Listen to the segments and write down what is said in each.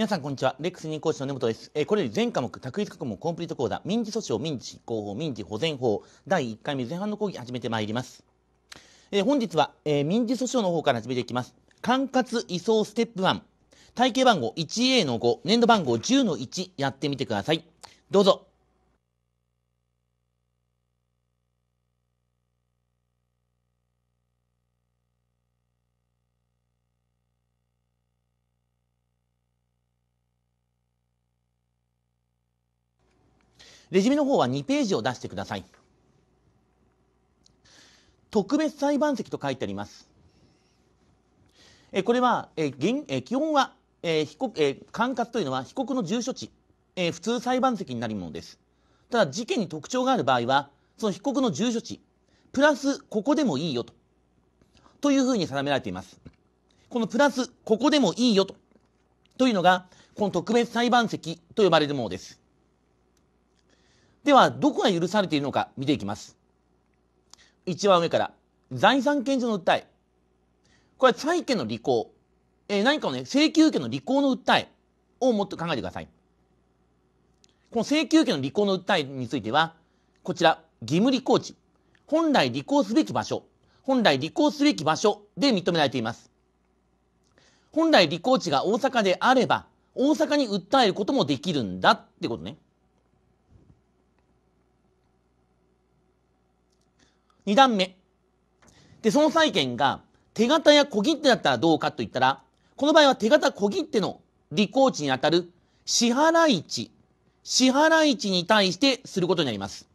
皆さんこんにちは。レックス認講師の根本です。えー、これより全科目、卓一科目コンプリート講座、民事訴訟、民事執行法、民事保全法、第1回目前半の講義始めてまいります。えー、本日は、えー、民事訴訟の方から始めていきます。管轄移送ステップ1、体系番号 1A の5、年度番号10の1、やってみてください。どうぞ。レジュメの方は2ページを出してください。特別裁判席と書いてあります。えこれは、え現え基本は、え被告え管轄というのは被告の住所地、え普通裁判席になるものです。ただ事件に特徴がある場合は、その被告の住所地、プラスここでもいいよと、というふうに定められています。このプラスここでもいいよと、というのが、この特別裁判席と呼ばれるものです。ではどこが許されているのか見ていきます一番上から財産権上の訴えこれは債権の履行、えー、何かをね請求権の履行の訴えをもっと考えてくださいこの請求権の履行の訴えについてはこちら義務履行地本来履行すべき場所本来履行すべき場所で認められています本来履行地が大阪であれば大阪に訴えることもできるんだってことね2段目。で、その債権が手形や小切手だったらどうかと言ったら、この場合は手形小切手の履行値にあたる支払い値、支払い値に対してすることになります。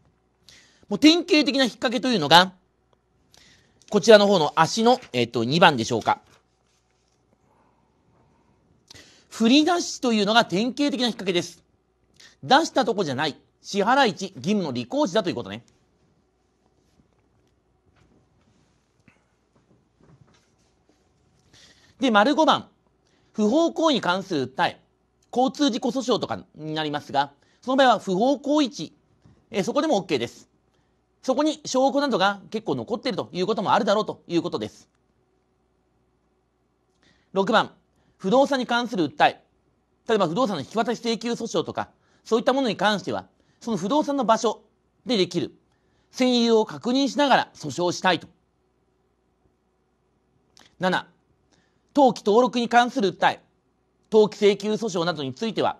もう典型的な引っ掛けというのが、こちらの方の足の、えっ、と、2番でしょうか。振り出しというのが典型的な引っ掛けです。出したとこじゃない。支払い値、義務の履行値だということね。で、丸5番、不法行為に関する訴え、交通事故訴訟とかになりますが、その場合は不法行為地、えそこでも OK です。そこに証拠などが結構残っているということもあるだろうということです。6番、不動産に関する訴え、例えば不動産の引き渡し請求訴訟とか、そういったものに関しては、その不動産の場所でできる占有を確認しながら訴訟したいと。7、登記登録に関する訴え、登記請求訴訟などについては、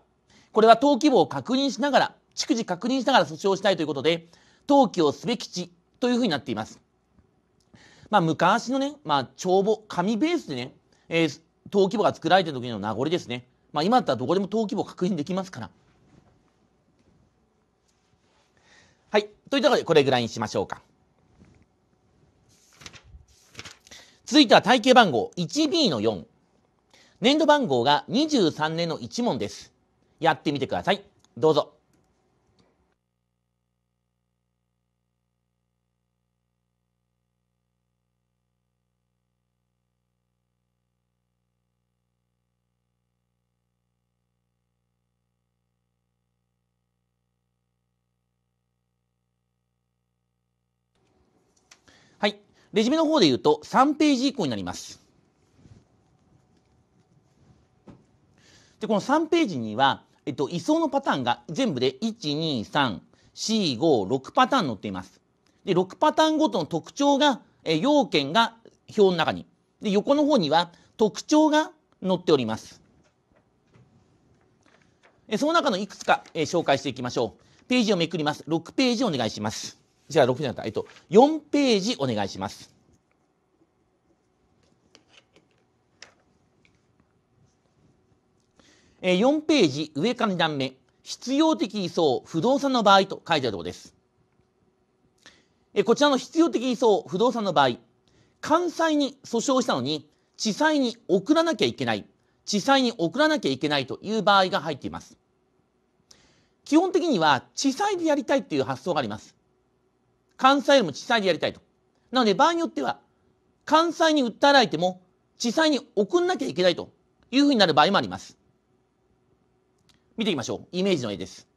これは登記簿を確認しながら、逐次確認しながら訴訟をしたいということで、登記をすべき地というふうになっています。まあ、昔のね、まあ、帳簿、紙ベースでね、えー、登記簿が作られてる時の名残ですね。まあ、今だったらどこでも登記簿を確認できますから。はい。といったところで、これぐらいにしましょうか。続いては体系番号 1B の4。年度番号が23年の1問です。やってみてください。どうぞ。レジュメの方で言うと3ページ以降になります。で、この3ページには、えっと、位相のパターンが全部で123456パターン載っています。で、6パターンごとの特徴が、え要件が表の中に。で、横の方には特徴が載っております。その中のいくつか、え紹介していきましょう。ページをめくります。6ページお願いします。じゃあ6じゃなえっと、4ページお願いします。えー、4ページ上から2段目、必要的移送、不動産の場合と書いてあるところです。えー、こちらの必要的移送、不動産の場合、関西に訴訟したのに、地裁に送らなきゃいけない、地裁に送らなきゃいけないという場合が入っています。基本的には地裁でやりたいという発想があります。関西よりも地裁でやりたいと。なので場合によっては、関西に訴えられても、地裁に送んなきゃいけないというふうになる場合もあります。見ていきましょう。イメージの絵です。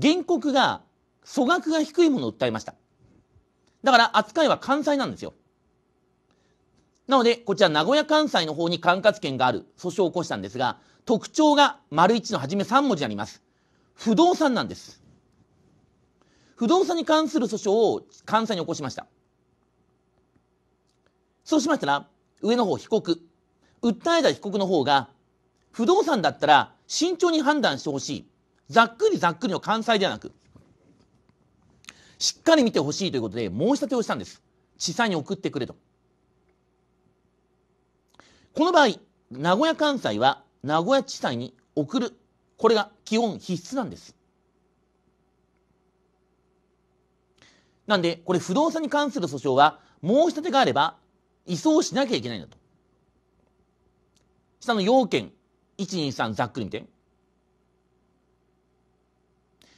原告が粗額が低いものを訴えました。だから扱いは関西なんですよ。なので、こちら名古屋関西の方に管轄権がある訴訟を起こしたんですが、特徴が丸一の初め3文字あります。不動産なんです。不動産に関する訴訟を関西に起こしました。そうしましたら、上の方被告、訴えた被告の方が、不動産だったら慎重に判断してほしい。ざっくりざっくりの関西ではなく、しっかり見てほしいということで申し立てをしたんです。地裁に送ってくれと。この場合、名古屋関西は名古屋地裁に送る。これが基本必須なんです。なんで、これ不動産に関する訴訟は、申し立てがあれば、移送しなきゃいけないんだと。下の要件、123ざっくり見て。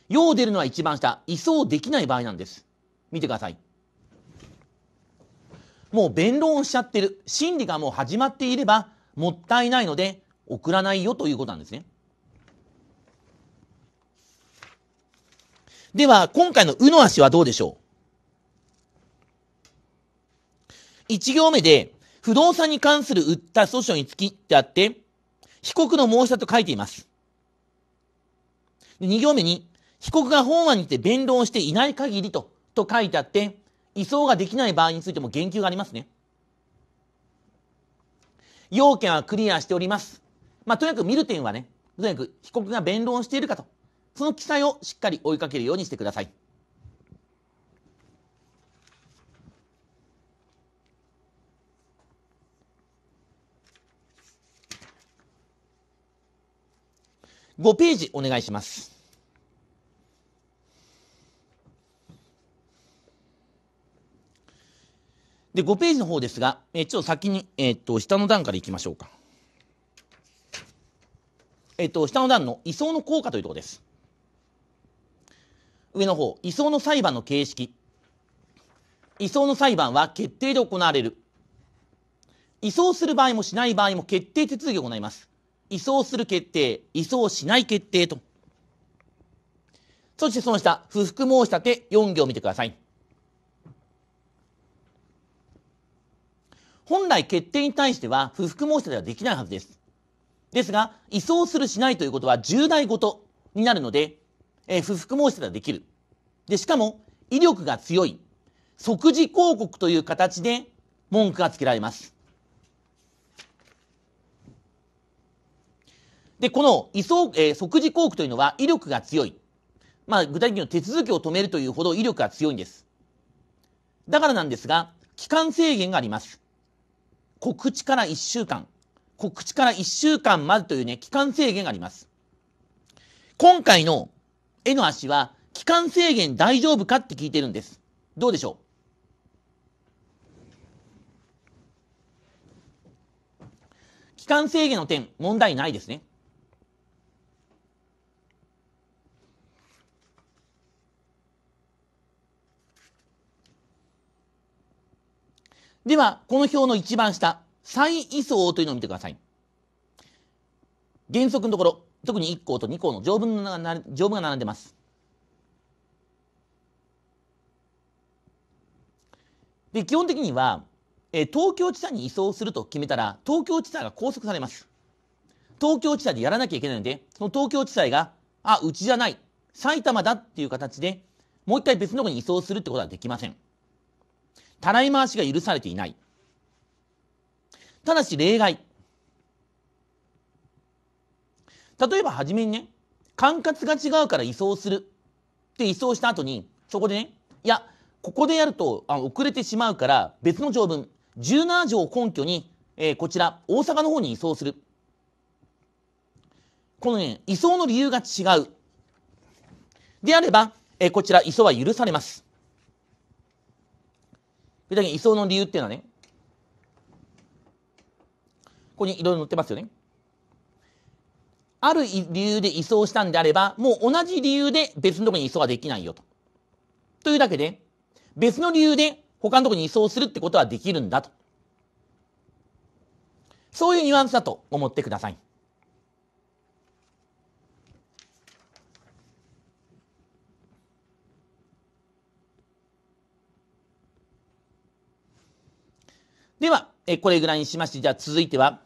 要出るのは一番下、移送できない場合なんです。見てください。もう弁論をしちゃってる。審理がもう始まっていれば、もったいないので、送らないよということなんですね。では、今回のうの足はどうでしょう1行目で、不動産に関する売った訴訟につきってあって、被告の申し立てと書いています。2行目に、被告が本案にて弁論していない限りと、と書いてあって、移送ができない場合についても言及がありますね。要件はクリアしております。まあ、とにかく見る点はね、とにかく被告が弁論しているかと、その記載をしっかり追いかけるようにしてください。5ページお願いします。で、5ページの方ですが、えちょっと先に、えっ、ー、と、下の段からいきましょうか。えっ、ー、と、下の段の移送の効果というところです。上の方、移送の裁判の形式。移送の裁判は決定で行われる。移送する場合もしない場合も決定手続きを行います。移送する決定、移送しない決定と。そしてその下、不服申し立て4行見てください。本来決定に対しては不服申し立てはできないはずです。ですが、移送するしないということは重大ごとになるので、えー、不服申し立てはできる。で、しかも、威力が強い、即時抗告という形で文句がつけられます。で、この位相、えー、即時効句というのは威力が強い。まあ、具体的に手続きを止めるというほど威力が強いんです。だからなんですが、期間制限があります。告知から1週間、告知から1週間までというね、期間制限があります。今回の絵の足は、期間制限大丈夫かって聞いてるんです。どうでしょう期間制限の点、問題ないですね。では、この表の一番下、再位相というのを見てください。原則のところ、特に1項と2項の条文が条文が並んでます。で、基本的には、え東京地裁に移送すると決めたら、東京地裁が拘束されます。東京地裁でやらなきゃいけないので、その東京地裁が、あ、うちじゃない、埼玉だっていう形で、もう一回別のとこに移送するってことはできません。たらい回しが許されていない。ただし例外。例えば初めにね、管轄が違うから移送するって移送した後に、そこでね、いや、ここでやるとあ遅れてしまうから別の条文、17条を根拠に、えー、こちら、大阪の方に移送する。このね、移送の理由が違う。であれば、えー、こちら、移送は許されます。で、だけに移送の理由っていうのはね、ここにいろいろ載ってますよね。ある理由で移送したんであれば、もう同じ理由で別のとこに移送はできないよと。というだけで、別の理由で他のとこに移送するってことはできるんだと。そういうニュアンスだと思ってください。では、えこれぐらいにしまして、じゃあ続いては、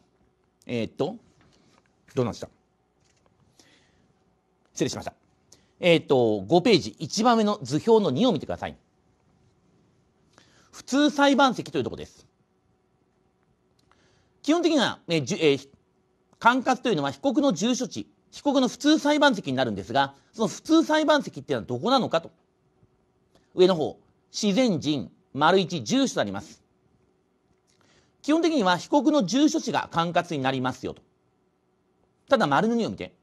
えー、っと、どうなんでした失礼しました。えー、っと、5ページ、一番目の図表の2を見てください。普通裁判席というところです。基本的には、えじゅえー、管轄というのは被告の住所地、被告の普通裁判席になるんですが、その普通裁判席っていうのはどこなのかと。上の方、自然人、丸一住所となります。基本的には被告の住所地が管轄になりますよと。ただ丸の2を見て。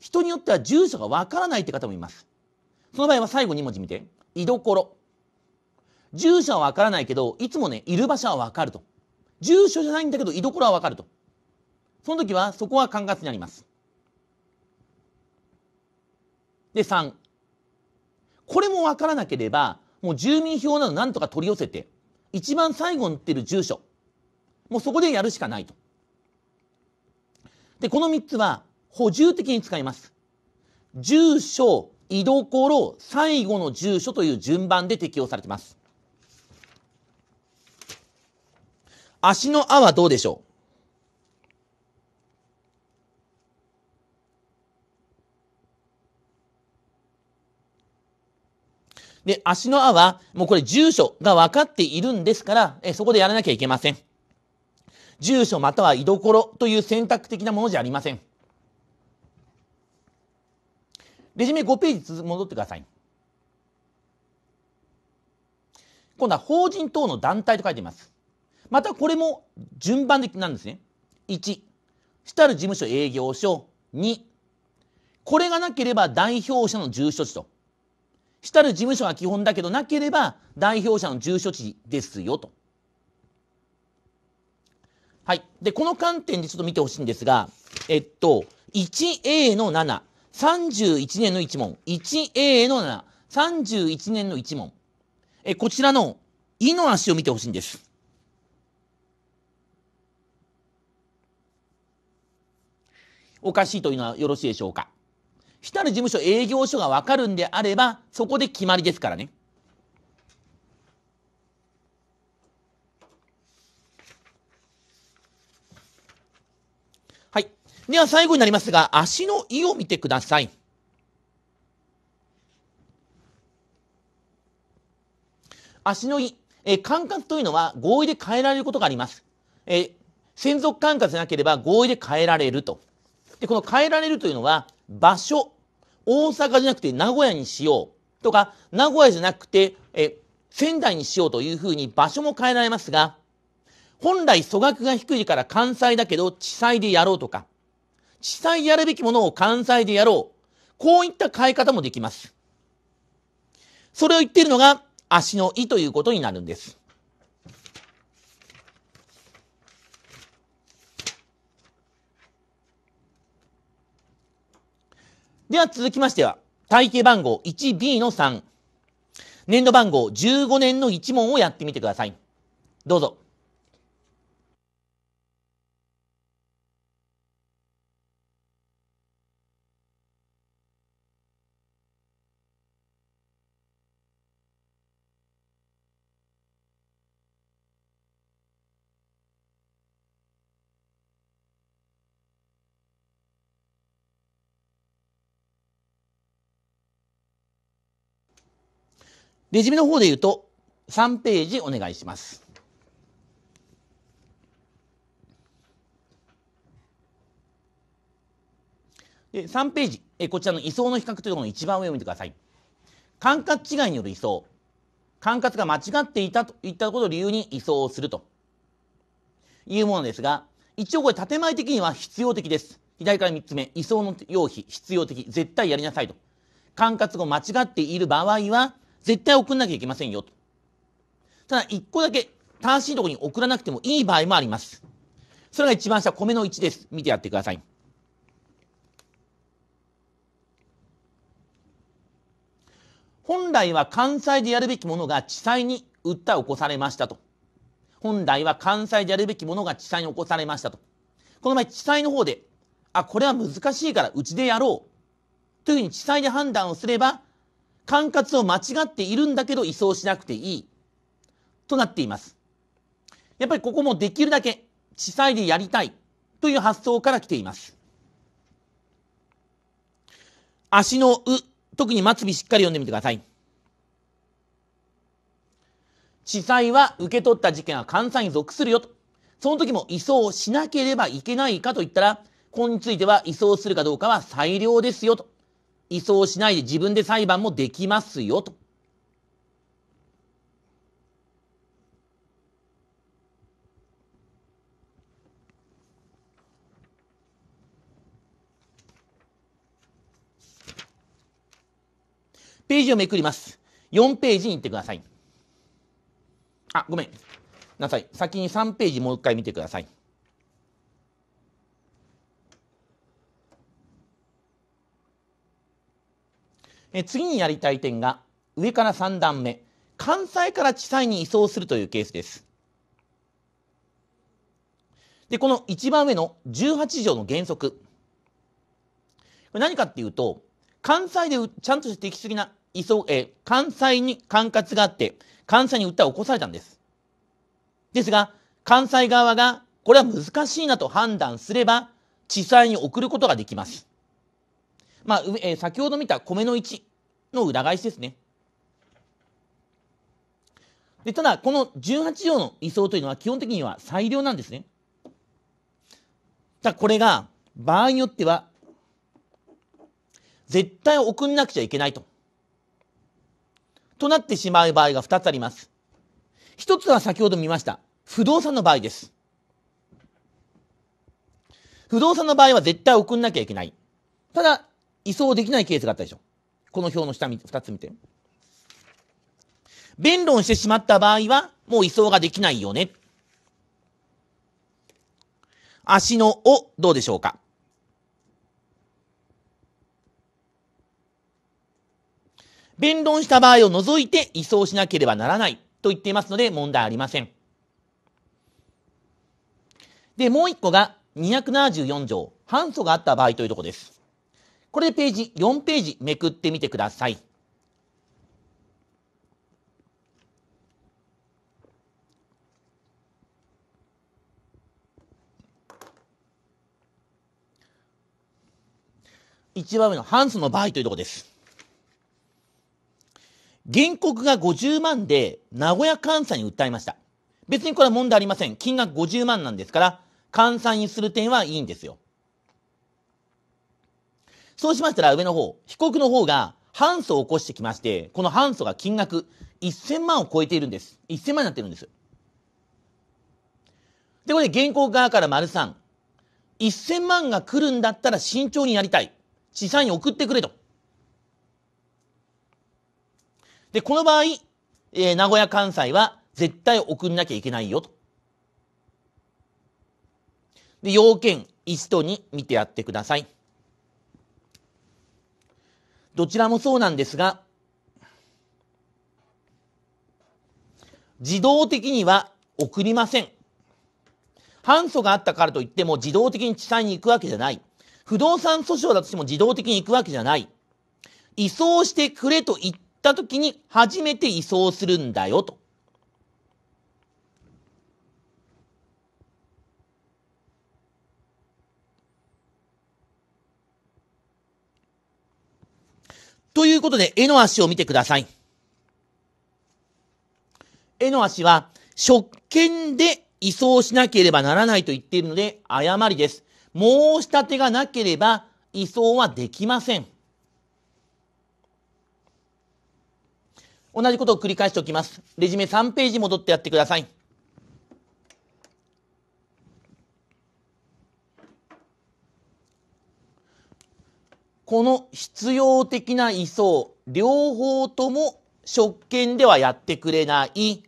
人によっては住所がわからないって方もいます。その場合は最後2文字見て。居所。住所はわからないけど、いつもね、いる場所はわかると。住所じゃないんだけど、居所はわかると。その時は、そこは管轄になります。で、3。これもわからなければ、もう住民票などなんとか取り寄せて、一番最後に売ってる住所。もうそこでやるしかないと。で、この3つは補充的に使います。住所、居所、最後の住所という順番で適用されてます。足の「あ」はどうでしょうで、足の輪は、もうこれ住所が分かっているんですから、えそこでやらなきゃいけません。住所または居所という選択的なものじゃありません。レジュメ5ページ戻ってください。今度は法人等の団体と書いています。またこれも順番的なんですね。1、主たる事務所営業所。2、これがなければ代表者の住所地と。主たる事務所は基本だけどなければ代表者の住所地ですよと。はい。で、この観点でちょっと見てほしいんですが、えっと、1A の7、31年の1問、1A の7、31年の1問。え、こちらの、いの足を見てほしいんです。おかしいというのはよろしいでしょうか。たる事務所営業所が分かるんであればそこで決まりですからね。はい。では最後になりますが足の意を見てください。足の意、えー、管轄というのは合意で変えられることがあります。えー、専属管轄でなければ合意で変えられると。で、この変えられるというのは、場所、大阪じゃなくて名古屋にしようとか、名古屋じゃなくて、え、仙台にしようというふうに場所も変えられますが、本来蘇学が低いから関西だけど地裁でやろうとか、地裁やるべきものを関西でやろう。こういった変え方もできます。それを言っているのが足の意ということになるんです。では続きましては、体系番号 1B の3。年度番号15年の1問をやってみてください。どうぞ。レジュメの方で言うと3ページお願いします。で3ページえこちらの位相の比較というところの一番上を見てください。管轄違いによる位相管轄が間違っていたといったことを理由に移送をするというものですが一応これ建前的には必要的です左から3つ目移送の用費必要的絶対やりなさいと管轄を間違っている場合は絶対送んなきゃいけませんよただ、一個だけ正しいところに送らなくてもいい場合もあります。それが一番下、米の1です。見てやってください。本来は関西でやるべきものが地裁に訴え起こされましたと。本来は関西でやるべきものが地裁に起こされましたと。この前、地裁の方で、あ、これは難しいからうちでやろう。というふうに地裁で判断をすれば、管轄を間違っているんだけど移送しなくていいとなっています。やっぱりここもできるだけ地裁でやりたいという発想から来ています。足のう、特に末尾しっかり読んでみてください。地裁は受け取った事件は監査に属するよと。その時も移送しなければいけないかといったら、ここについては移送するかどうかは裁量ですよと。移送しないで自分で裁判もできますよと。ページをめくります。4ページに行ってください。あ、ごめんなさい。先に3ページもう一回見てください。え次にやりたい点が上から3段目関西から地裁に移送するというケースです。でこの一番上の18条の原則これ何かっていうと関西でちゃんとした適的な移送、え関西に管轄があって関西に訴えを起こされたんです。ですが関西側がこれは難しいなと判断すれば地裁に送ることができます。まあ、えー、先ほど見た米の1の裏返しですね。でただ、この18条の位相というのは基本的には最良なんですね。ただ、これが場合によっては、絶対送んなくちゃいけないと。となってしまう場合が2つあります。1つは先ほど見ました。不動産の場合です。不動産の場合は絶対送んなきゃいけない。ただ、移送できないケースがあったでしょ。この表の下2つ見て。弁論してしまった場合は、もう移送ができないよね。足のお、どうでしょうか弁論した場合を除いて移送しなければならないと言っていますので問題ありません。で、もう一個が274条、反訴があった場合というとこです。これでページ4ページめくってみてください。1番目のハンスの場合というとこです。原告が50万で名古屋監査に訴えました。別にこれは問題ありません。金額50万なんですから、換算にする点はいいんですよ。そうしましたら上の方、被告の方が反訴を起こしてきまして、この反訴が金額1000万を超えているんです。1000万になってるんです。で、これ原告側から丸3。1000万が来るんだったら慎重になりたい。資産に送ってくれと。で、この場合、えー、名古屋関西は絶対送んなきゃいけないよと。で、要件1と2見てやってください。どちらもそうなんですが、自動的には送りません。反訴があったからといっても自動的に地裁に行くわけじゃない。不動産訴訟だとしても自動的に行くわけじゃない。移送してくれと言った時に初めて移送するんだよと。ということで、絵の足を見てください。絵の足は、職権で移送しなければならないと言っているので、誤りです。申し立てがなければ、移送はできません。同じことを繰り返しておきます。レジュメ3ページ戻ってやってください。この必要的な位相、両方とも職権ではやってくれない。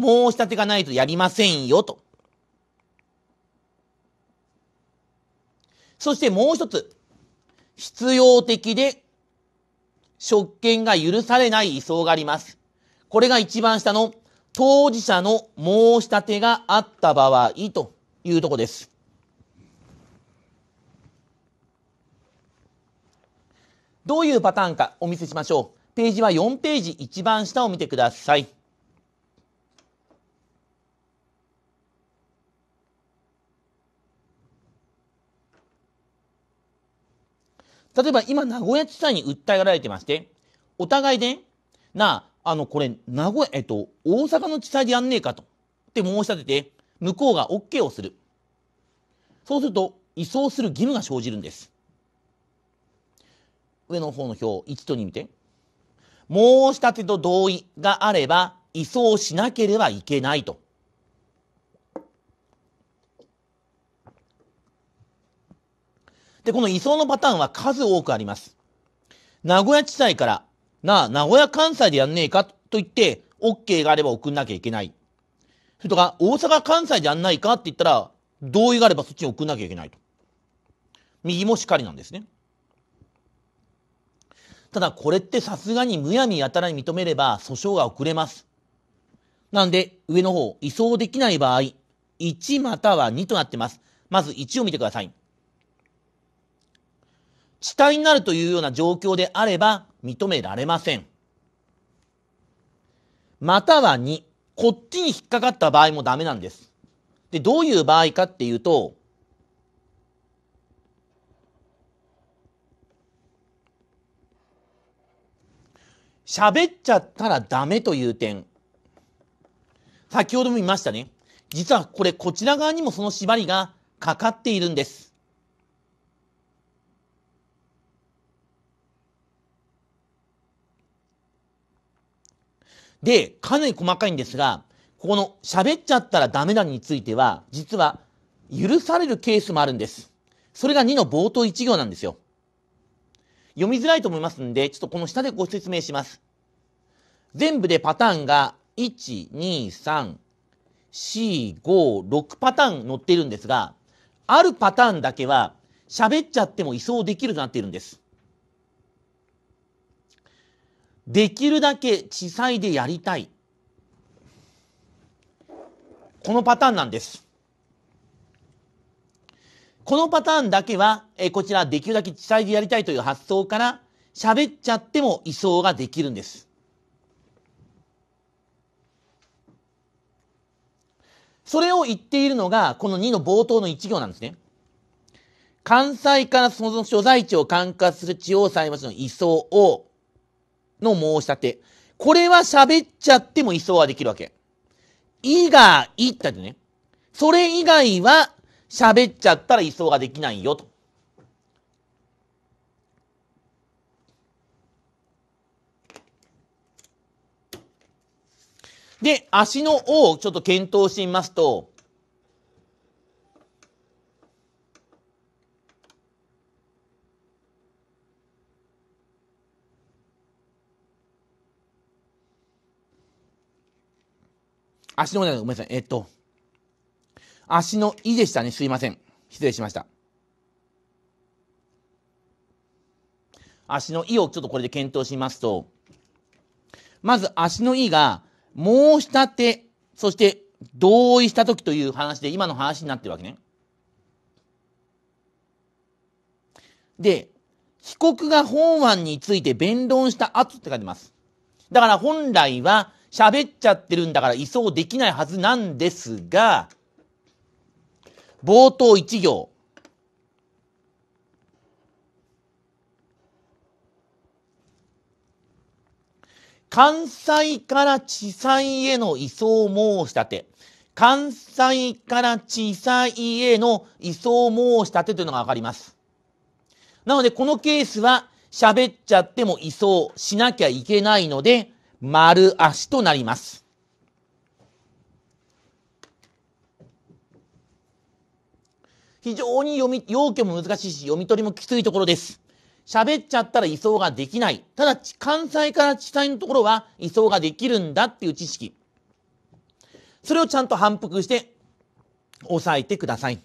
申し立てがないとやりませんよ、と。そしてもう一つ。必要的で職権が許されない位相があります。これが一番下の当事者の申し立てがあった場合というとこです。どういうパターンかお見せしましょう。ページは4ページ一番下を見てください。例えば今、名古屋地裁に訴えられてまして、お互いで、なあ、あの、これ、名古屋、えっと、大阪の地裁でやんねえかと、って申し立てて、向こうが OK をする。そうすると、移送する義務が生じるんです。上の方の表、1と2見て。申し立てと同意があれば、移送しなければいけないと。で、この移送のパターンは数多くあります。名古屋地裁から、なあ、名古屋関西でやんねえかと言って、OK があれば送んなきゃいけない。それとか、大阪関西でやんないかって言ったら、同意があればそっちに送んなきゃいけないと。右もしかりなんですね。ただこれってさすがにむやみやたらに認めれば訴訟が遅れます。なんで、上の方、移送できない場合、1または2となってます。まず1を見てください。地帯になるというような状況であれば認められません。または2、こっちに引っかかった場合もダメなんです。で、どういう場合かっていうと、喋っちゃったらダメという点。先ほども言いましたね。実はこれ、こちら側にもその縛りがかかっているんです。で、かなり細かいんですが、ここの喋っちゃったらダメだについては、実は許されるケースもあるんです。それが2の冒頭1行なんですよ。読みづらいと思いますんで、ちょっとこの下でご説明します。全部でパターンが、1、2、3、4、5、6パターン載っているんですが、あるパターンだけは、喋っちゃっても移送できるとなっているんです。できるだけ地裁でやりたい。このパターンなんです。このパターンだけは、えこちらできるだけ地裁でやりたいという発想から喋っちゃっても移送ができるんです。それを言っているのが、この2の冒頭の1行なんですね。関西からその所在地を管轄する地方裁判所の移送を、の申し立て。これは喋っちゃっても移送はできるわけ。以外ってね。それ以外は喋っちゃったら移送ができないよと。で、足の尾をちょっと検討してみますと、足の尾じゃない、ごめんなさい、えっと、足の意でしたね。すいません。失礼しました。足の意をちょっとこれで検討しますと、まず足の意が申し立て、そして同意した時という話で今の話になってるわけね。で、被告が本案について弁論した後って書いてます。だから本来は喋っちゃってるんだから移送できないはずなんですが、冒頭1行。関西から地裁への移送申し立て。関西から地裁への移送申し立てというのがわかります。なので、このケースは喋っちゃっても移送しなきゃいけないので、丸足となります。非常に読み、要件も難しいし、読み取りもきついところです。喋っちゃったら移送ができない。ただ、関西から地裁のところは移送ができるんだっていう知識。それをちゃんと反復して、押さえてください。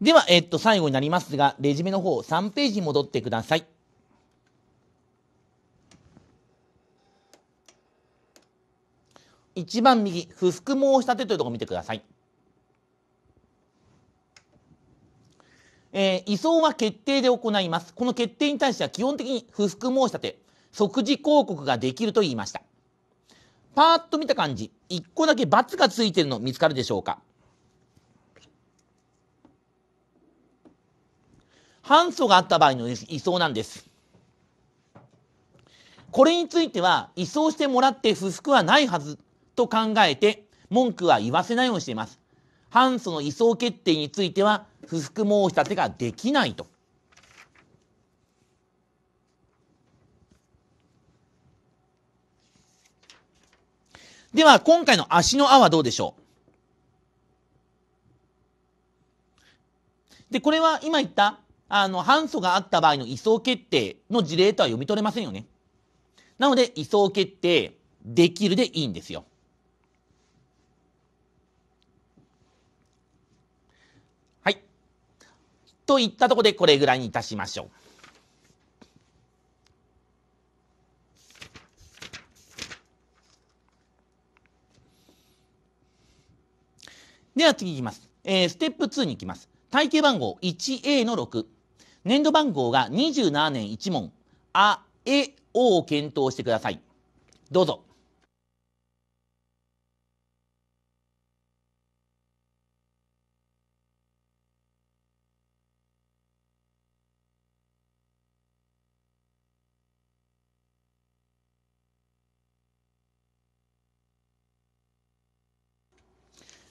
では、えっと、最後になりますが、レジュメの方、3ページに戻ってください。一番右、不服申し立てというところを見てください。えー、移送は決定で行います。この決定に対しては基本的に不服申し立て、即時抗告ができると言いました。パーッと見た感じ、1個だけ×がついてるの見つかるでしょうか反訴があった場合の移送なんです。これについては移送してもらって不服はないはずと考えて文句は言わせないようにしています。反訴の移送決定については不服申し立てができないと。では、今回の足の「あ」はどうでしょうで、これは今言ったあの、反訴があった場合の移送決定の事例とは読み取れませんよね。なので、移送決定できるでいいんですよ。はい。といったとこでこれぐらいにいたしましょう。では次いきます。えー、ステップ2に行きます。体系番号 1A の6。年度番号が27年1問、あ、え、おを検討してください。どうぞ。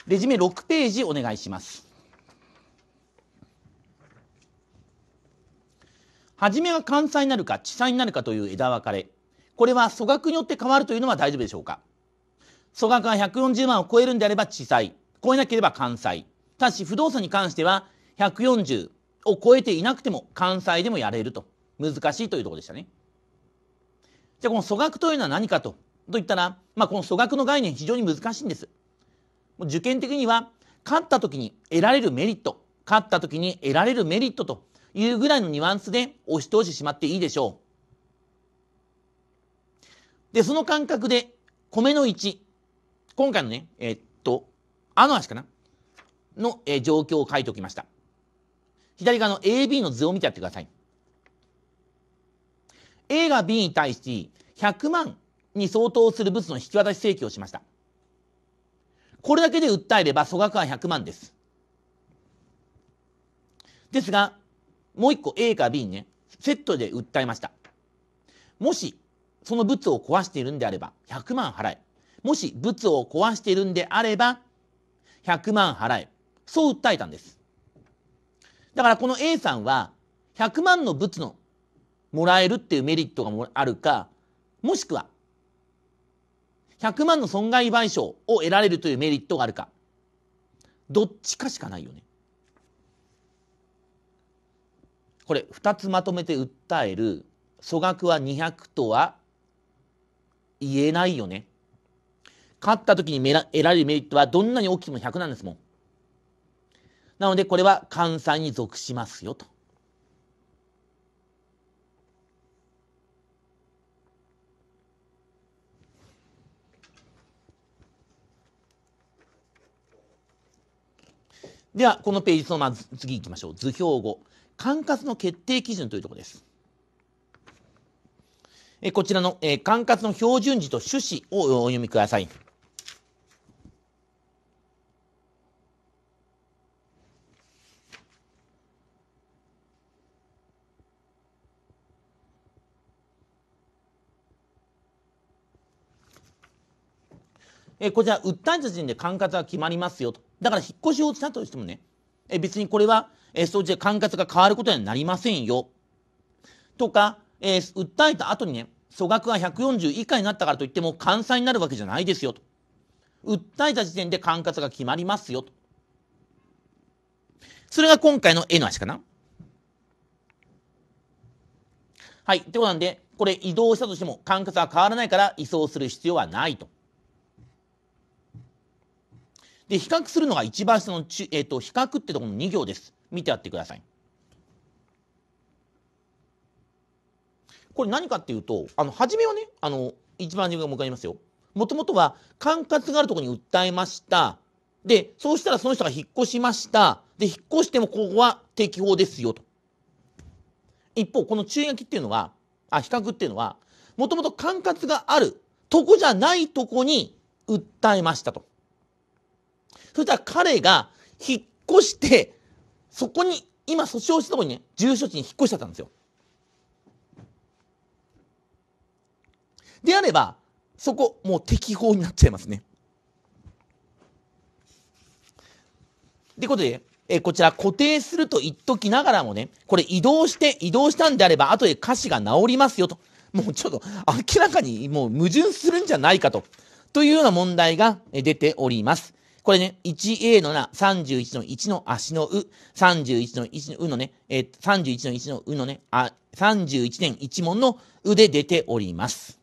レジメ6ページお願いします。初めは関西になるか地産になるかという枝分かれこれは組額によって変わるというのは大丈夫でしょうか総額が140万を超えるんであれば地裁、超えなければ関西。ただし不動産に関しては140を超えていなくても関西でもやれると。難しいというところでしたね。じゃあこの組額というのは何かと。と言ったら、まあ、この組額の概念非常に難しいんです。受験的には勝った時に得られるメリット、勝った時に得られるメリットというぐらいのニュアンスで押し通してしまっていいでしょう。で、その感覚で、米の1、今回のね、えー、っと、あの足かなの、えー、状況を書いておきました。左側の AB の図を見てやってください。A が B に対して100万に相当する物の引き渡し請求をしました。これだけで訴えれば、総額は100万です。ですが、もう一個 A か B にね、セットで訴えました。もし、その物を壊しているんであれば、100万払え。もし、物を壊しているんであれば、100万払え。そう訴えたんです。だからこの A さんは、100万の物のもらえるっていうメリットがあるか、もしくは、100万の損害賠償を得られるというメリットがあるか、どっちかしかないよね。これ2つまとめて訴える粗額は200とは言えないよね。勝った時に得られるメリットはどんなに大きくも100なんですもん。なのでこれは関西に属しますよと。では、このページのまず次行きましょう。図表語。管轄の決定基準というところです。えこちらの、え管轄の標準時と趣旨をお読みください。えこちら、訴えた時点で管轄が決まりますよと。だから、引っ越しをしたとしてもね、え別にこれは、えそうじゃ管轄が変わることにはなりませんよ。とか、え訴えた後にね、粗額が140以下になったからといっても関西になるわけじゃないですよと。訴えた時点で管轄が決まりますよと。それが今回の絵の足かな。はい。ってことなんで、これ移動したとしても管轄は変わらないから移送する必要はないと。で、比較するのが一番下のち、えっ、ー、と、比較ってところの2行です。見てやってください。これ何かっていうと、あの、初めはね、あの、一番自分が向かいますよ。もともとは、管轄があるところに訴えました。で、そうしたらその人が引っ越しました。で、引っ越してもここは適法ですよ、と。一方、この注意書きっていうのは、あ、比較っていうのは、もともと管轄があるとこじゃないとこに訴えましたと。そしたら彼が引っ越して、そこに、今訴訟したとこにね、住所地に引っ越しちゃったんですよ。であれば、そこ、もう適法になっちゃいますね。ということで、えこちら固定すると言っときながらもね、これ移動して、移動したんであれば、後で歌詞が直りますよと。もうちょっと明らかにもう矛盾するんじゃないかと。というような問題が出ております。これね、1A のな、31の1の足のう、31の1のうのね、えー、31の1のうのね、あ、31.1問のうで出ております。